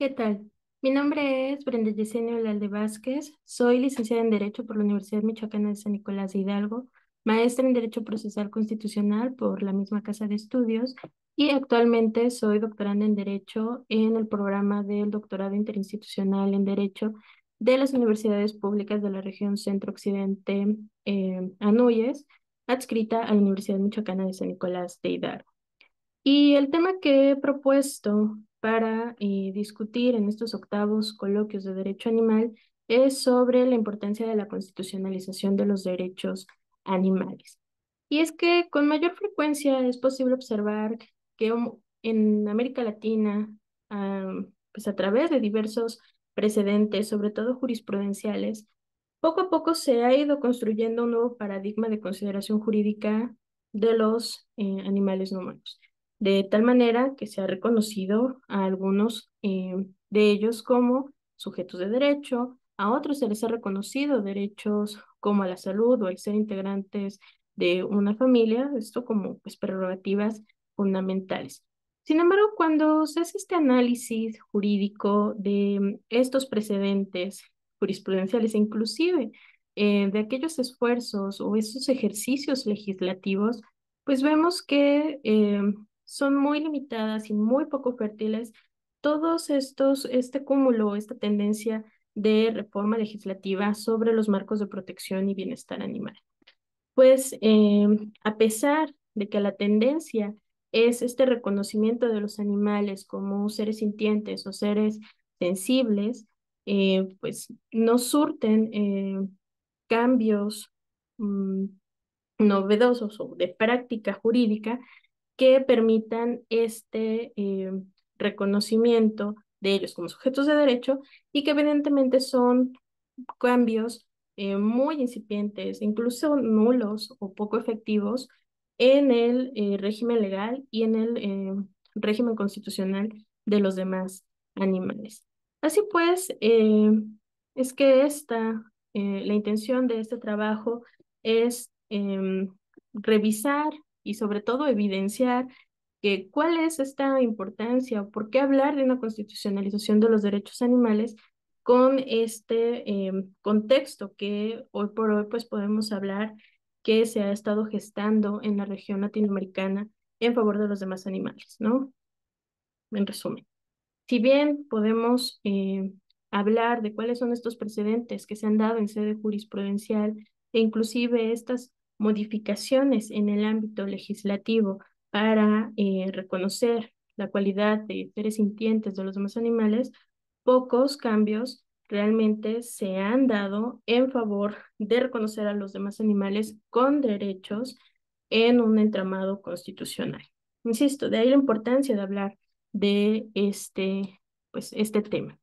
¿Qué tal? Mi nombre es Brenda Yesenia Olalde Vázquez, soy licenciada en Derecho por la Universidad Michoacana de San Nicolás de Hidalgo, maestra en Derecho Procesal Constitucional por la misma Casa de Estudios y actualmente soy doctoranda en Derecho en el programa del Doctorado Interinstitucional en Derecho de las Universidades Públicas de la región Centro-Occidente eh, Anuyes, adscrita a la Universidad Michoacana de San Nicolás de Hidalgo. Y el tema que he propuesto para eh, discutir en estos octavos coloquios de derecho animal es sobre la importancia de la constitucionalización de los derechos animales. Y es que con mayor frecuencia es posible observar que en América Latina, pues a través de diversos precedentes, sobre todo jurisprudenciales, poco a poco se ha ido construyendo un nuevo paradigma de consideración jurídica de los eh, animales no humanos de tal manera que se ha reconocido a algunos eh, de ellos como sujetos de derecho, a otros se les ha reconocido derechos como a la salud o al ser integrantes de una familia, esto como pues, prerrogativas fundamentales. Sin embargo, cuando se hace este análisis jurídico de estos precedentes jurisprudenciales, e inclusive eh, de aquellos esfuerzos o esos ejercicios legislativos, pues vemos que eh, son muy limitadas y muy poco fértiles, todos estos, este cúmulo, esta tendencia de reforma legislativa sobre los marcos de protección y bienestar animal. Pues eh, a pesar de que la tendencia es este reconocimiento de los animales como seres sintientes o seres sensibles, eh, pues no surten eh, cambios mm, novedosos o de práctica jurídica que permitan este eh, reconocimiento de ellos como sujetos de derecho y que evidentemente son cambios eh, muy incipientes, incluso nulos o poco efectivos en el eh, régimen legal y en el régimen constitucional de los demás animales. Así pues, es que esta, la intención de este trabajo es em, revisar y sobre todo evidenciar que cuál es esta importancia o por qué hablar de una constitucionalización de los derechos animales con este em, contexto que hoy por hoy pues podemos hablar que se ha estado gestando en la región latinoamericana en favor de los demás animales, ¿no? En resumen, si bien podemos em, hablar de cuáles son estos precedentes que se han dado en sede jurisprudencial e inclusive estas modificaciones en el ámbito legislativo para eh, reconocer la cualidad de seres sintientes de los demás animales, pocos cambios realmente se han dado en favor de reconocer a los demás animales con derechos en un entramado constitucional. Insisto, de ahí la importancia de hablar de este, pues, este tema.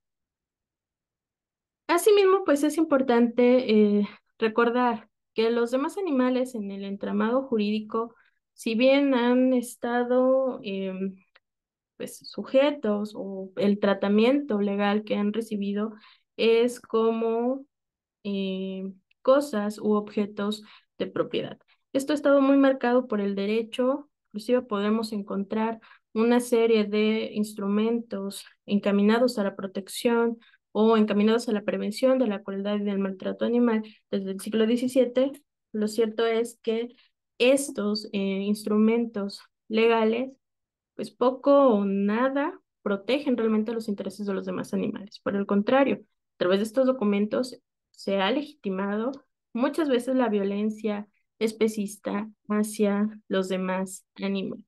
Asimismo, pues es importante eh, recordar que los demás animales en el entramado jurídico, si bien han estado em, pues, sujetos o el tratamiento legal que han recibido es como em, cosas u objetos de propiedad. Esto ha estado muy marcado por el derecho, inclusive podemos encontrar una serie de instrumentos encaminados a la protección o encaminados a la prevención de la crueldad y del maltrato animal desde el siglo XVII, lo cierto es que estos eh, instrumentos legales, pues poco o nada protegen realmente los intereses de los demás animales. Por el contrario, a través de estos documentos se ha legitimado muchas veces la violencia especista hacia los demás animales.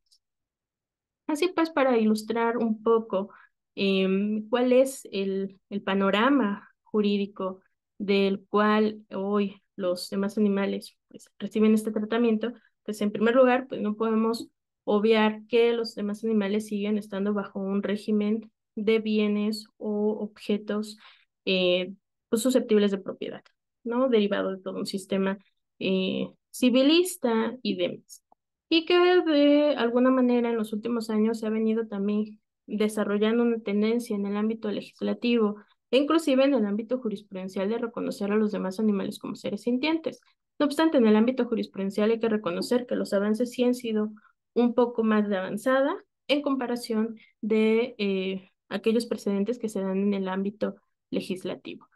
Así pues, para ilustrar un poco Em, cuál es el, panorama jurídico del cual hoy los demás animales pues, reciben este tratamiento, pues en primer lugar, pues no podemos obviar que los demás animales siguen estando bajo un régimen de bienes o objetos eh, pues, susceptibles de propiedad, ¿no? Derivado de todo un sistema eh, civilista y demás. Y que de alguna manera en los últimos años se ha venido también desarrollando una tendencia en el ámbito legislativo e inclusive en el ámbito jurisprudencial de reconocer a los demás animales como seres sintientes. No obstante, en el ámbito jurisprudencial hay que reconocer que los avances sí han sido un poco más de avanzada en comparación de eh, aquellos precedentes que se dan en el ámbito legislativo.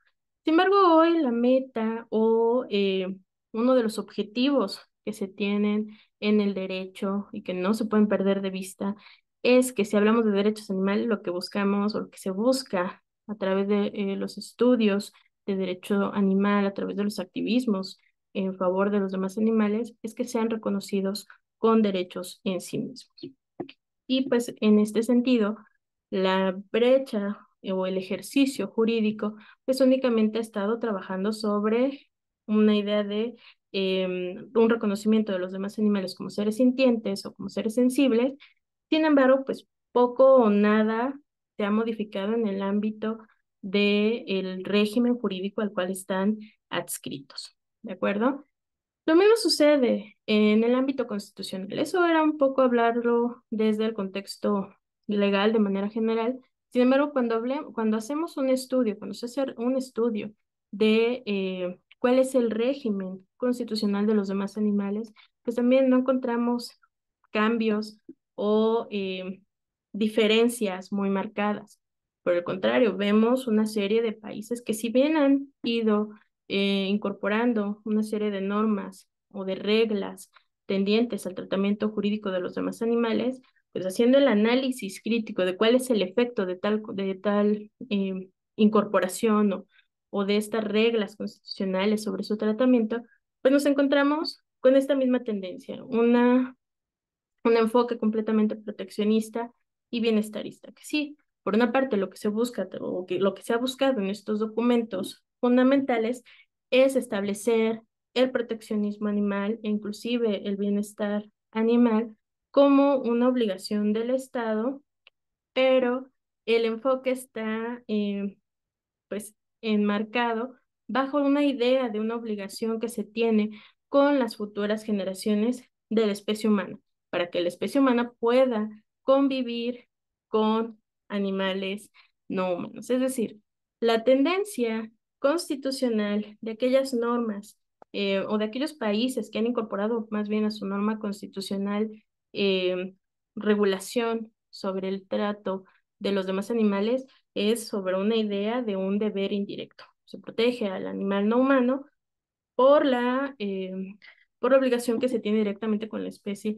Sin embargo, hoy la meta o eh, uno de los objetivos que se tienen en el derecho y que no se pueden perder de vista es que si hablamos de derechos animales, lo que buscamos o lo que se busca a través de eh, los estudios de derecho animal, a través de los activismos en favor de los demás animales, es que sean reconocidos con derechos en sí mismos. Y pues en este sentido, la brecha eh, o el ejercicio jurídico, pues únicamente ha estado trabajando sobre una idea de em, un reconocimiento de los demás animales como seres sintientes o como seres sensibles, sin embargo, pues poco o nada se ha modificado en el ámbito del régimen jurídico al cual están adscritos. ¿De acuerdo? Lo mismo sucede en el ámbito constitucional. Eso era un poco hablarlo desde el contexto legal de manera general. Sin embargo, cuando, cuando hacemos un estudio, cuando se hace un estudio de eh, cuál es el régimen constitucional de los demás animales, pues también no encontramos cambios o eh, diferencias muy marcadas. Por el contrario, vemos una serie de países que si bien han ido eh, incorporando una serie de normas o de reglas tendientes al tratamiento jurídico de los demás animales, pues haciendo el análisis crítico de cuál es el efecto de tal, de tal eh, incorporación o, o de estas reglas constitucionales sobre su tratamiento, pues nos encontramos con esta misma tendencia, una un enfoque completamente proteccionista y bienestarista, que sí, por una parte lo que se busca o lo que se ha buscado en estos documentos fundamentales es establecer el proteccionismo animal e inclusive el bienestar animal como una obligación del Estado, pero el enfoque está eh, pues enmarcado bajo una idea de una obligación que se tiene con las futuras generaciones de la especie humana para que la especie humana pueda convivir con animales no humanos. Es decir, la tendencia constitucional de aquellas normas eh, o de aquellos países que han incorporado más bien a su norma constitucional em, regulación sobre el trato de los demás animales es sobre una idea de un deber indirecto. Se protege al animal no humano por la, em, por obligación que se tiene directamente con la especie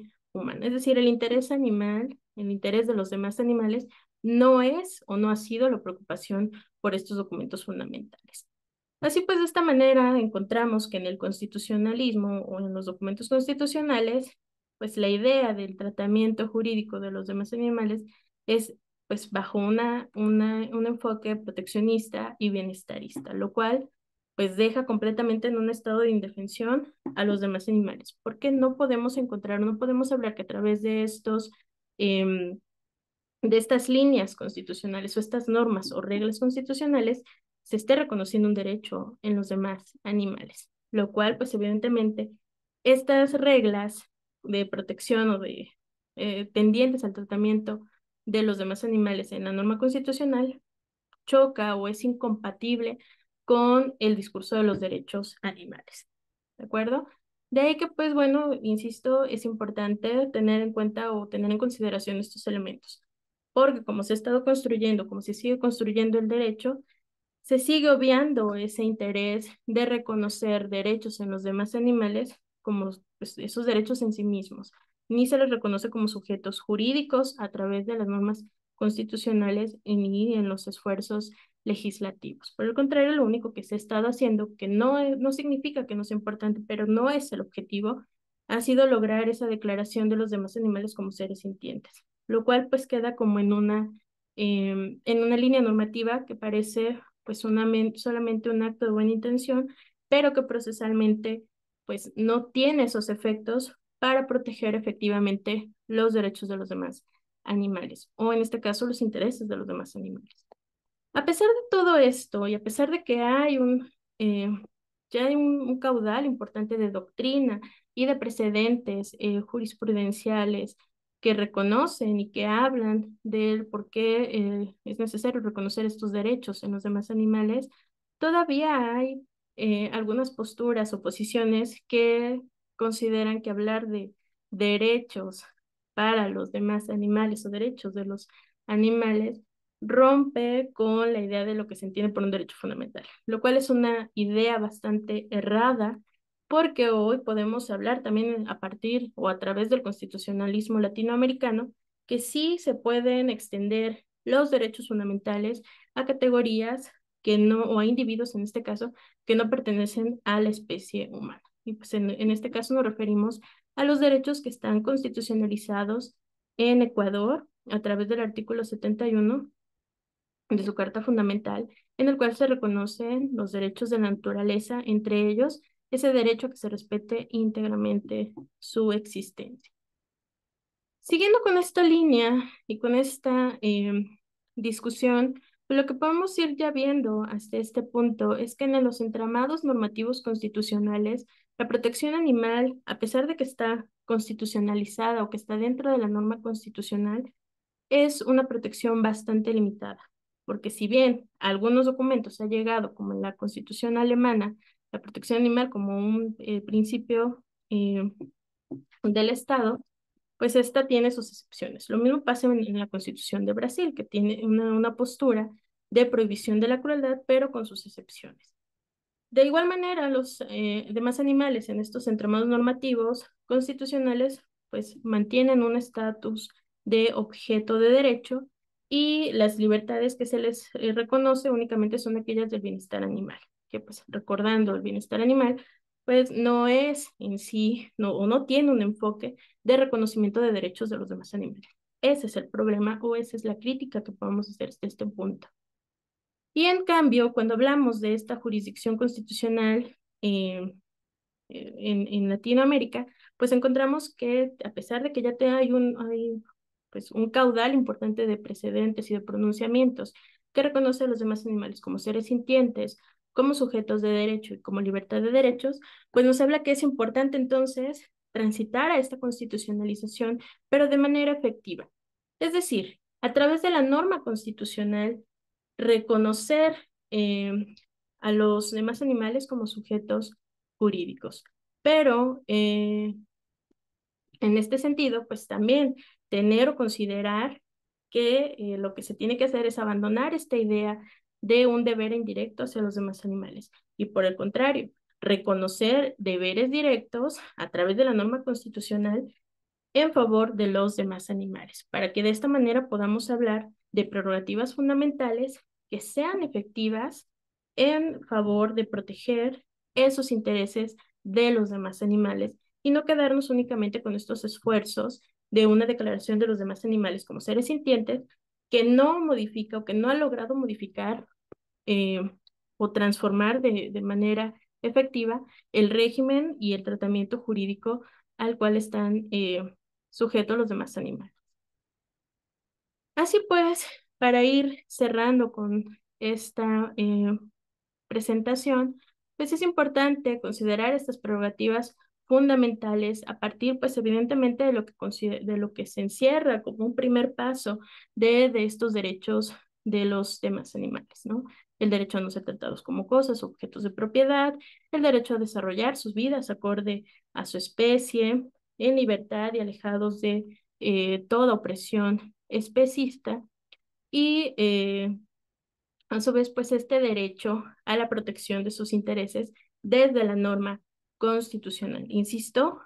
es decir, el interés animal, el interés de los demás animales, no es o no ha sido la preocupación por estos documentos fundamentales. Así pues, de esta manera encontramos que en el constitucionalismo o en los documentos constitucionales, pues la idea del tratamiento jurídico de los demás animales es pues bajo una, una, un enfoque proteccionista y bienestarista, lo cual pues deja completamente en un estado de indefensión a los demás animales, porque no podemos encontrar, no podemos hablar que a través de estos, em, de estas líneas constitucionales o estas normas o reglas constitucionales se esté reconociendo un derecho en los demás animales, lo cual pues evidentemente estas reglas de protección o de eh, tendientes al tratamiento de los demás animales en la norma constitucional choca o es incompatible con el discurso de los derechos animales. ¿De acuerdo? De ahí que, pues bueno, insisto, es importante tener en cuenta o tener en consideración estos elementos, porque como se ha estado construyendo, como se sigue construyendo el derecho, se sigue obviando ese interés de reconocer derechos en los demás animales como pues, esos derechos en sí mismos, ni se les reconoce como sujetos jurídicos a través de las normas constitucionales ni en los esfuerzos legislativos. Por el contrario, lo único que se ha estado haciendo, que no, no significa que no sea importante, pero no es el objetivo, ha sido lograr esa declaración de los demás animales como seres sintientes, lo cual pues queda como en una, em, en una línea normativa que parece pues una, solamente un acto de buena intención, pero que procesalmente pues no tiene esos efectos para proteger efectivamente los derechos de los demás animales o en este caso los intereses de los demás animales. A pesar de todo esto y a pesar de que hay un, eh, ya hay un, caudal importante de doctrina y de precedentes eh, jurisprudenciales que reconocen y que hablan del por qué eh, es necesario reconocer estos derechos en los demás animales, todavía hay algunas posturas o posiciones que consideran que hablar de derechos para los demás animales o derechos de los animales rompe con la idea de lo que se entiende por un derecho fundamental, lo cual es una idea bastante errada porque hoy podemos hablar también a partir o a través del constitucionalismo latinoamericano que sí se pueden extender los derechos fundamentales a categorías que no, o a individuos en este caso, que no pertenecen a la especie humana. Y pues en este caso nos referimos a los derechos que están constitucionalizados en Ecuador a través del artículo 71 de su Carta Fundamental, en el cual se reconocen los derechos de la naturaleza, entre ellos ese derecho a que se respete íntegramente su existencia. Siguiendo con esta línea y con esta em, discusión, pues lo que podemos ir ya viendo hasta este punto es que en los entramados normativos constitucionales, la protección animal, a pesar de que está constitucionalizada o que está dentro de la norma constitucional, es una protección bastante limitada porque si bien algunos documentos han llegado, como en la Constitución alemana, la protección animal como un eh, principio eh, del Estado, pues esta tiene sus excepciones. Lo mismo pasa en, la Constitución de Brasil, que tiene una, postura de prohibición de la crueldad, pero con sus excepciones. De igual manera, los eh, demás animales en estos entramados normativos constitucionales pues mantienen un estatus de objeto de derecho y las libertades que se les eh, reconoce únicamente son aquellas del bienestar animal, que pues recordando el bienestar animal, pues no es en sí, no, o no tiene un enfoque de reconocimiento de derechos de los demás animales. Ese es el problema o esa es la crítica que podemos hacer desde este punto. Y en cambio, cuando hablamos de esta jurisdicción constitucional eh, eh, en, en, Latinoamérica, pues encontramos que a pesar de que ya te hay, un, hay pues, un caudal importante de precedentes y de pronunciamientos que reconoce a los demás animales como seres sintientes, como sujetos de derecho y como libertad de derechos, pues nos habla que es importante entonces transitar a esta constitucionalización, pero de manera efectiva. Es decir, a través de la norma constitucional, reconocer em, a los demás animales como sujetos jurídicos. Pero eh, en este sentido, pues también tener o considerar que eh, lo que se tiene que hacer es abandonar esta idea de un deber indirecto hacia los demás animales y por el contrario, reconocer deberes directos a través de la norma constitucional en favor de los demás animales, para que de esta manera podamos hablar de prerrogativas fundamentales que sean efectivas en favor de proteger esos intereses de los demás animales y no quedarnos únicamente con estos esfuerzos de una declaración de los demás animales como seres sintientes que no modifica o que no ha logrado modificar eh, o transformar de, manera efectiva el régimen y el tratamiento jurídico al cual están eh, sujetos los demás animales. Así pues, para ir cerrando con esta eh, presentación, pues es importante considerar estas prerrogativas fundamentales a partir, pues evidentemente, de lo que, de lo que se encierra como un primer paso de, estos derechos de los demás animales, ¿no? El derecho a no ser tratados como cosas, objetos de propiedad, el derecho a desarrollar sus vidas acorde a su especie, en libertad y alejados de eh, toda opresión especista, y eh, a su vez, pues este derecho a la protección de sus intereses desde la norma constitucional, insisto,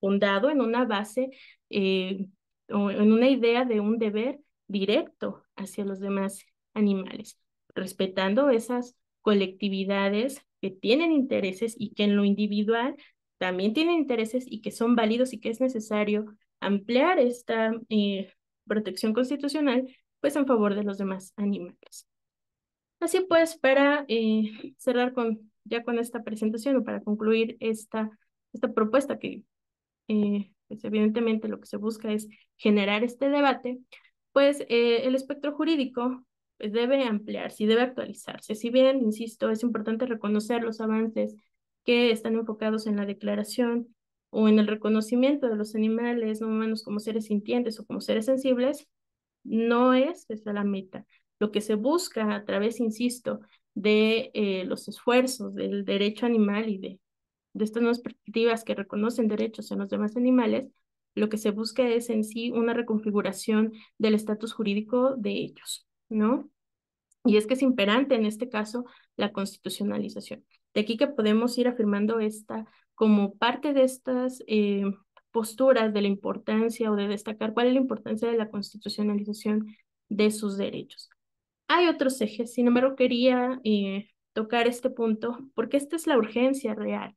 fundado en una base eh, o en una idea de un deber directo hacia los demás animales, respetando esas colectividades que tienen intereses y que en lo individual también tienen intereses y que son válidos y que es necesario ampliar esta eh, protección constitucional pues en favor de los demás animales. Así pues, para eh, cerrar con ya con esta presentación o para concluir esta, esta propuesta que eh, pues, evidentemente lo que se busca es generar este debate, pues eh, el espectro jurídico pues, debe ampliarse y debe actualizarse. Si bien, insisto, es importante reconocer los avances que están enfocados en la declaración o en el reconocimiento de los animales no humanos como seres sintientes o como seres sensibles, no es esa la meta. Lo que se busca a través, insisto, de eh, los esfuerzos del derecho animal y de, de estas nuevas perspectivas que reconocen derechos en los demás animales, lo que se busca es en sí una reconfiguración del estatus jurídico de ellos, ¿no? Y es que es imperante en este caso la constitucionalización. De aquí que podemos ir afirmando esta como parte de estas eh, posturas de la importancia o de destacar cuál es la importancia de la constitucionalización de sus derechos. Hay otros ejes, sin embargo quería eh, tocar este punto porque esta es la urgencia real.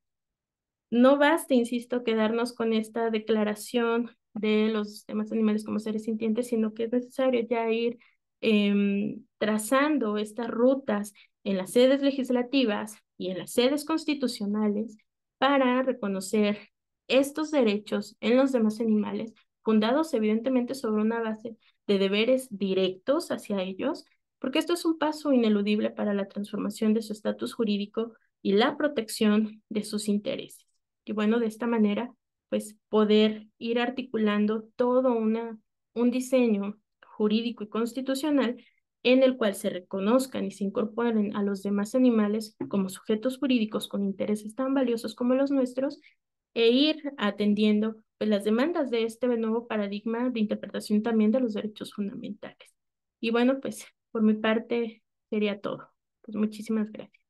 No basta, insisto, quedarnos con esta declaración de los demás animales como seres sintientes, sino que es necesario ya ir em, trazando estas rutas en las sedes legislativas y en las sedes constitucionales para reconocer estos derechos en los demás animales, fundados evidentemente sobre una base de deberes directos hacia ellos, porque esto es un paso ineludible para la transformación de su estatus jurídico y la protección de sus intereses. Y bueno, de esta manera, pues poder ir articulando todo una, un diseño jurídico y constitucional en el cual se reconozcan y se incorporen a los demás animales como sujetos jurídicos con intereses tan valiosos como los nuestros e ir atendiendo pues, las demandas de este nuevo paradigma de interpretación también de los derechos fundamentales. Y bueno, pues por mi parte, sería todo. Pues muchísimas gracias.